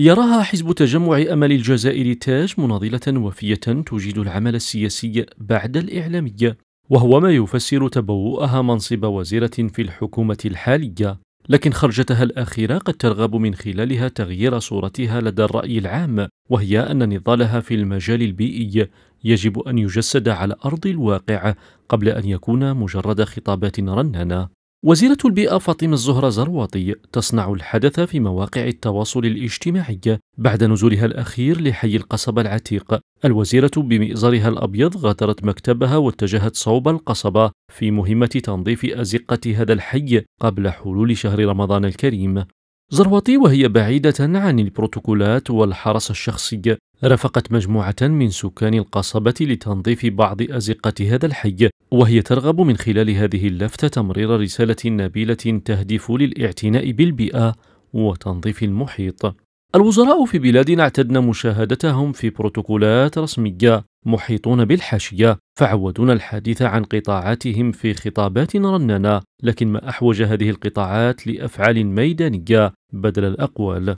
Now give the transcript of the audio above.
يراها حزب تجمع أمل الجزائر تاج مناضلة وفية تجيد العمل السياسي بعد الإعلامية وهو ما يفسر تبوؤها منصب وزيرة في الحكومة الحالية لكن خرجتها الأخيرة قد ترغب من خلالها تغيير صورتها لدى الرأي العام وهي أن نضالها في المجال البيئي يجب أن يجسد على أرض الواقع قبل أن يكون مجرد خطابات رنانة وزيرة البيئة فاطمة الزهرة زرواطي تصنع الحدث في مواقع التواصل الاجتماعي بعد نزولها الأخير لحي القصبة العتيق الوزيرة بمئزرها الأبيض غادرت مكتبها واتجهت صوب القصبة في مهمة تنظيف أزقة هذا الحي قبل حلول شهر رمضان الكريم زرواطي وهي بعيدة عن البروتوكولات والحرس الشخصي رافقت مجموعة من سكان القصبة لتنظيف بعض أزقة هذا الحي وهي ترغب من خلال هذه اللفتة تمرير رسالة نبيلة تهدف للاعتناء بالبيئة وتنظيف المحيط الوزراء في بلادنا اعتدنا مشاهدتهم في بروتوكولات رسمية محيطون بالحاشية فعودونا الحديث عن قطاعاتهم في خطابات رنانة لكن ما أحوج هذه القطاعات لأفعال ميدانية بدل الأقوال